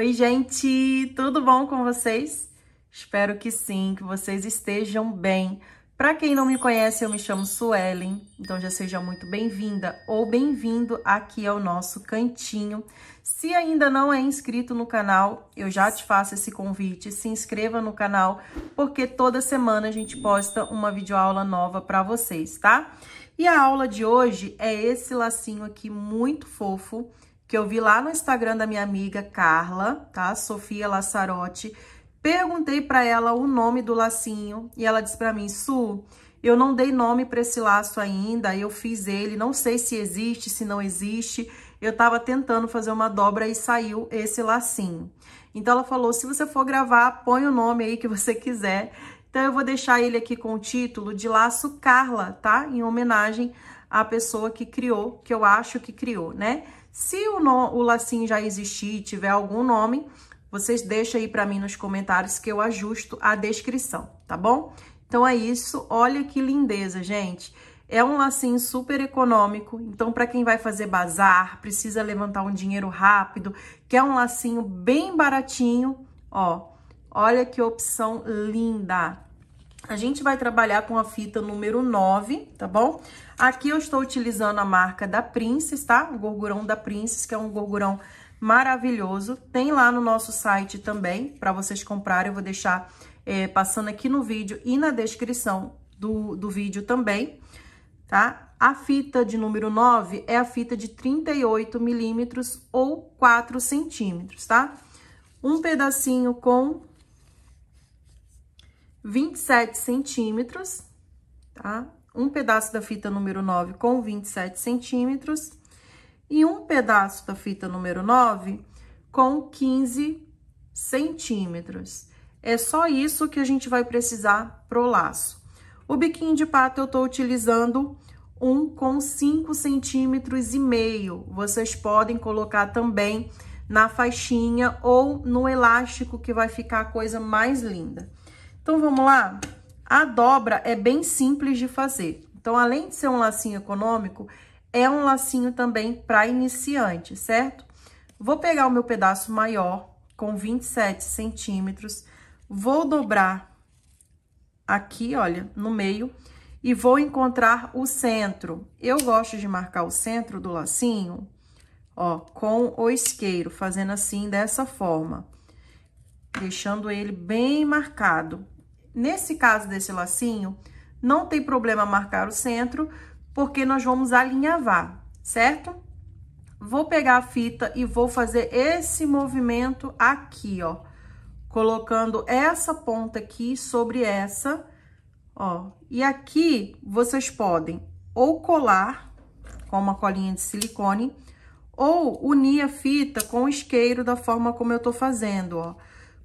Oi, gente, tudo bom com vocês? Espero que sim, que vocês estejam bem. Para quem não me conhece, eu me chamo Suelen, então já seja muito bem-vinda ou bem-vindo aqui ao nosso cantinho. Se ainda não é inscrito no canal, eu já te faço esse convite, se inscreva no canal, porque toda semana a gente posta uma videoaula nova para vocês, tá? E a aula de hoje é esse lacinho aqui muito fofo, que eu vi lá no Instagram da minha amiga Carla, tá? Sofia Lassarotti. Perguntei para ela o nome do lacinho e ela disse para mim, Su, eu não dei nome para esse laço ainda, eu fiz ele, não sei se existe, se não existe. Eu tava tentando fazer uma dobra e saiu esse lacinho. Então ela falou, se você for gravar, põe o nome aí que você quiser. Então eu vou deixar ele aqui com o título de laço Carla, tá? Em homenagem à pessoa que criou, que eu acho que criou, né? Se o, no, o lacinho já existir e tiver algum nome, vocês deixam aí para mim nos comentários que eu ajusto a descrição, tá bom? Então é isso, olha que lindeza, gente. É um lacinho super econômico, então para quem vai fazer bazar, precisa levantar um dinheiro rápido, quer é um lacinho bem baratinho, ó. Olha que opção linda. A gente vai trabalhar com a fita número 9, tá bom? Aqui eu estou utilizando a marca da Princess, tá? O gorgurão da Princess, que é um gorgurão maravilhoso. Tem lá no nosso site também, para vocês comprarem. Eu vou deixar é, passando aqui no vídeo e na descrição do, do vídeo também, tá? A fita de número 9 é a fita de 38 milímetros ou 4 centímetros, tá? Um pedacinho com 27 centímetros, tá? um pedaço da fita número 9 com 27 centímetros e um pedaço da fita número 9 com 15 centímetros. É só isso que a gente vai precisar pro laço. O biquinho de pato eu tô utilizando um com 5 centímetros e meio. Vocês podem colocar também na faixinha ou no elástico que vai ficar a coisa mais linda. Então, vamos lá? A dobra é bem simples de fazer. Então, além de ser um lacinho econômico, é um lacinho também para iniciante, certo? Vou pegar o meu pedaço maior, com 27 centímetros, vou dobrar aqui, olha, no meio, e vou encontrar o centro. Eu gosto de marcar o centro do lacinho, ó, com o isqueiro, fazendo assim, dessa forma. Deixando ele bem marcado. Nesse caso desse lacinho, não tem problema marcar o centro, porque nós vamos alinhavar, certo? Vou pegar a fita e vou fazer esse movimento aqui, ó. Colocando essa ponta aqui sobre essa, ó. E aqui, vocês podem ou colar com uma colinha de silicone, ou unir a fita com o isqueiro da forma como eu tô fazendo, ó.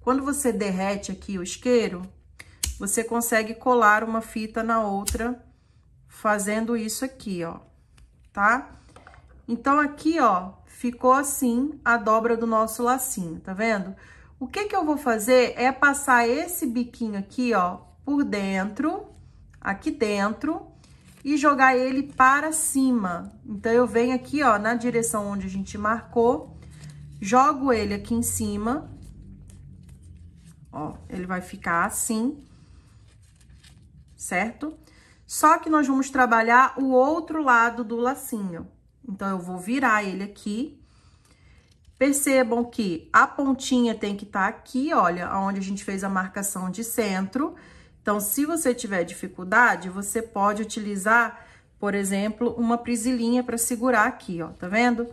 Quando você derrete aqui o isqueiro, você consegue colar uma fita na outra fazendo isso aqui, ó, tá? Então, aqui, ó, ficou assim a dobra do nosso lacinho, tá vendo? O que que eu vou fazer é passar esse biquinho aqui, ó, por dentro, aqui dentro, e jogar ele para cima. Então, eu venho aqui, ó, na direção onde a gente marcou, jogo ele aqui em cima, ó, ele vai ficar assim, certo? Só que nós vamos trabalhar o outro lado do lacinho. Então, eu vou virar ele aqui. Percebam que a pontinha tem que estar tá aqui, olha, onde a gente fez a marcação de centro. Então, se você tiver dificuldade, você pode utilizar, por exemplo, uma prisilinha para segurar aqui, ó, tá vendo?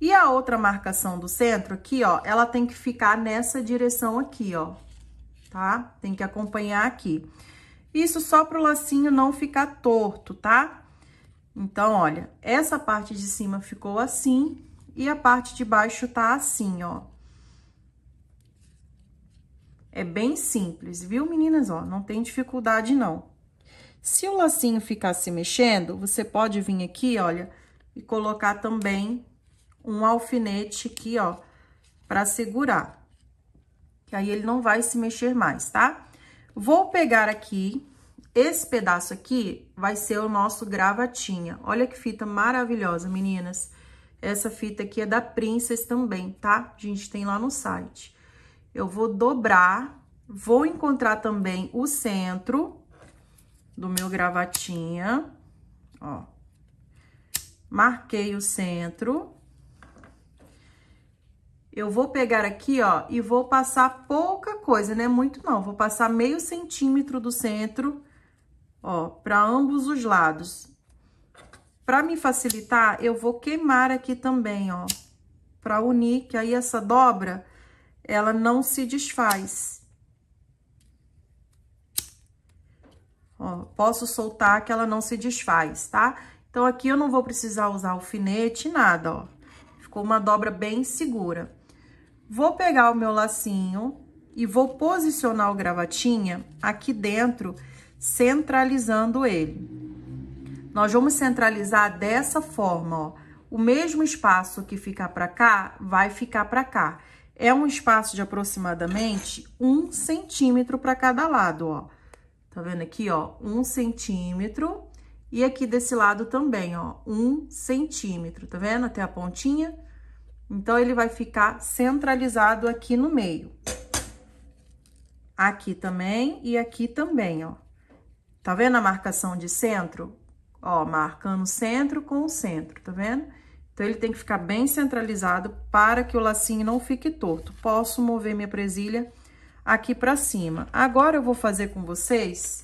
E a outra marcação do centro aqui, ó, ela tem que ficar nessa direção aqui, ó, tá? Tem que acompanhar aqui. Isso só para o lacinho não ficar torto, tá? Então, olha, essa parte de cima ficou assim e a parte de baixo tá assim, ó. É bem simples, viu, meninas? Ó, não tem dificuldade, não. Se o lacinho ficar se mexendo, você pode vir aqui, olha, e colocar também um alfinete aqui, ó, pra segurar. Que aí ele não vai se mexer mais, tá? Vou pegar aqui, esse pedaço aqui vai ser o nosso gravatinha. Olha que fita maravilhosa, meninas. Essa fita aqui é da Princess também, tá? A gente tem lá no site. Eu vou dobrar, vou encontrar também o centro do meu gravatinha, ó. Marquei o centro. Eu vou pegar aqui, ó, e vou passar pouca coisa, né? muito não. Vou passar meio centímetro do centro, ó, para ambos os lados. Para me facilitar, eu vou queimar aqui também, ó, para unir, que aí essa dobra, ela não se desfaz. Ó, posso soltar que ela não se desfaz, tá? Então, aqui eu não vou precisar usar alfinete, nada, ó. Ficou uma dobra bem segura. Vou pegar o meu lacinho e vou posicionar o gravatinha aqui dentro, centralizando ele. Nós vamos centralizar dessa forma, ó. O mesmo espaço que ficar para cá, vai ficar para cá. É um espaço de aproximadamente um centímetro para cada lado, ó. Tá vendo aqui, ó? Um centímetro. E aqui desse lado também, ó, um centímetro, tá vendo? Até a pontinha. Então, ele vai ficar centralizado aqui no meio. Aqui também e aqui também, ó. Tá vendo a marcação de centro? Ó, marcando centro com centro, tá vendo? Então, ele tem que ficar bem centralizado para que o lacinho não fique torto. Posso mover minha presilha aqui pra cima. Agora, eu vou fazer com vocês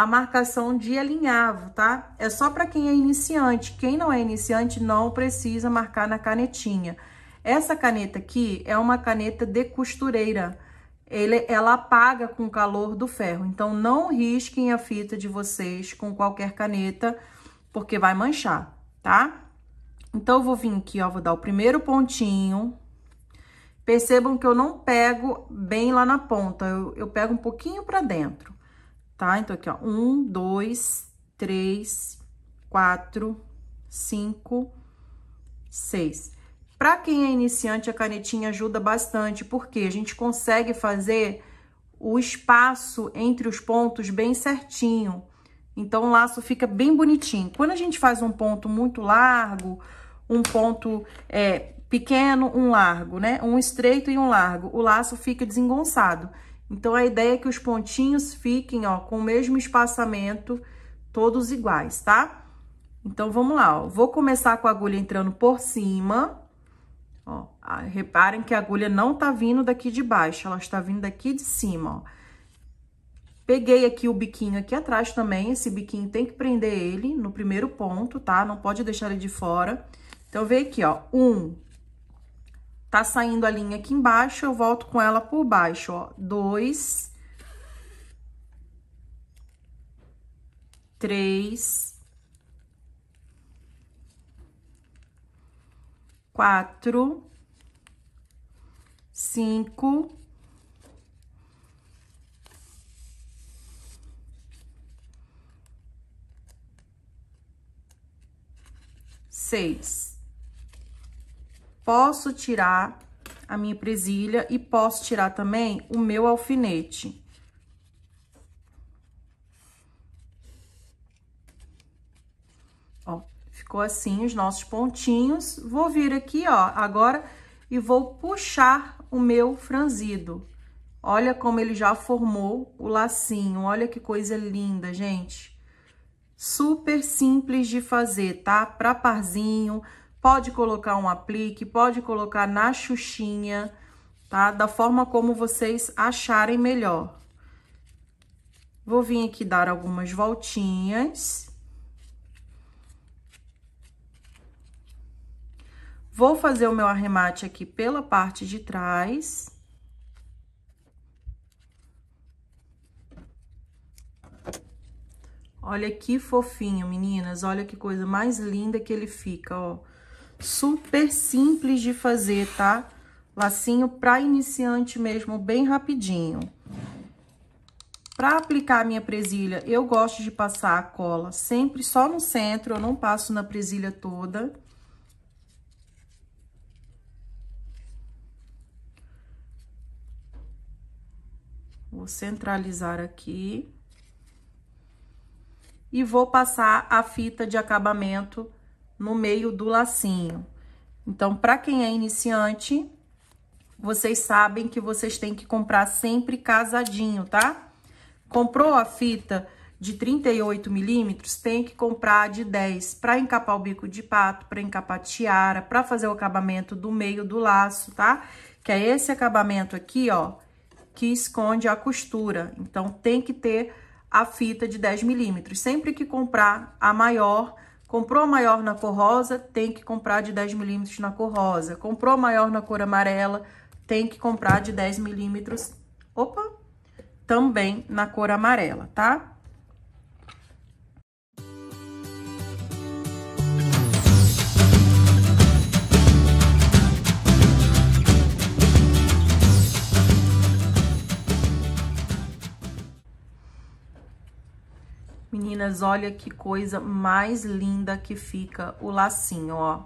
a marcação de alinhavo, tá? É só para quem é iniciante. Quem não é iniciante não precisa marcar na canetinha. Essa caneta aqui é uma caneta de costureira. Ele, ela apaga com o calor do ferro. Então, não risquem a fita de vocês com qualquer caneta, porque vai manchar, tá? Então, eu vou vir aqui, ó, vou dar o primeiro pontinho. Percebam que eu não pego bem lá na ponta, eu, eu pego um pouquinho pra dentro tá? Então, aqui, ó, um, dois, três, quatro, cinco, seis. Para quem é iniciante, a canetinha ajuda bastante, porque a gente consegue fazer o espaço entre os pontos bem certinho. Então, o laço fica bem bonitinho. Quando a gente faz um ponto muito largo, um ponto é, pequeno, um largo, né? Um estreito e um largo, o laço fica desengonçado. Então, a ideia é que os pontinhos fiquem, ó, com o mesmo espaçamento, todos iguais, tá? Então, vamos lá, ó. Vou começar com a agulha entrando por cima. Ó, reparem que a agulha não tá vindo daqui de baixo, ela está vindo daqui de cima, ó. Peguei aqui o biquinho aqui atrás também, esse biquinho tem que prender ele no primeiro ponto, tá? Não pode deixar ele de fora. Então, vem aqui, ó, um, Tá saindo a linha aqui embaixo, eu volto com ela por baixo, ó. Dois. Três. Quatro. Cinco. Seis posso tirar a minha presilha e posso tirar também o meu alfinete. Ó, ficou assim os nossos pontinhos. Vou vir aqui, ó, agora e vou puxar o meu franzido. Olha como ele já formou o lacinho, olha que coisa linda, gente. Super simples de fazer, tá? Pra parzinho, Pode colocar um aplique, pode colocar na xuxinha, tá? Da forma como vocês acharem melhor. Vou vir aqui dar algumas voltinhas. Vou fazer o meu arremate aqui pela parte de trás. Olha que fofinho, meninas. Olha que coisa mais linda que ele fica, ó super simples de fazer, tá? Lacinho para iniciante mesmo, bem rapidinho. Para aplicar a minha presilha, eu gosto de passar a cola sempre só no centro, eu não passo na presilha toda. Vou centralizar aqui. E vou passar a fita de acabamento no meio do lacinho. Então, para quem é iniciante, vocês sabem que vocês têm que comprar sempre casadinho, tá? Comprou a fita de 38 milímetros, tem que comprar de 10 para encapar o bico de pato, para encapar tiara, para fazer o acabamento do meio do laço, tá? Que é esse acabamento aqui, ó, que esconde a costura. Então, tem que ter a fita de 10 milímetros. Sempre que comprar a maior, Comprou maior na cor rosa, tem que comprar de 10 milímetros na cor rosa. Comprou maior na cor amarela, tem que comprar de 10 milímetros, opa, também na cor amarela, tá? Mas olha que coisa mais linda que fica o lacinho, ó.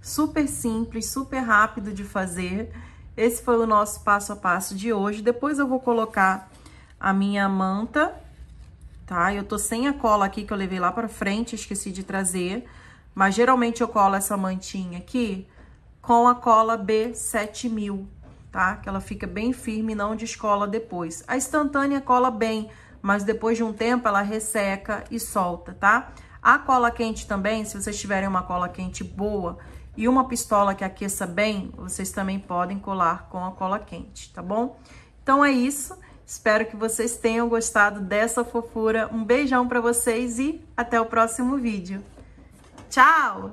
Super simples, super rápido de fazer. Esse foi o nosso passo a passo de hoje. Depois eu vou colocar a minha manta, tá? Eu tô sem a cola aqui que eu levei lá pra frente, esqueci de trazer. Mas geralmente eu colo essa mantinha aqui com a cola B7000, tá? Que ela fica bem firme e não descola depois. A instantânea cola bem, mas depois de um tempo ela resseca e solta, tá? A cola quente também, se vocês tiverem uma cola quente boa e uma pistola que aqueça bem, vocês também podem colar com a cola quente, tá bom? Então é isso. Espero que vocês tenham gostado dessa fofura. Um beijão para vocês e até o próximo vídeo. Tchau!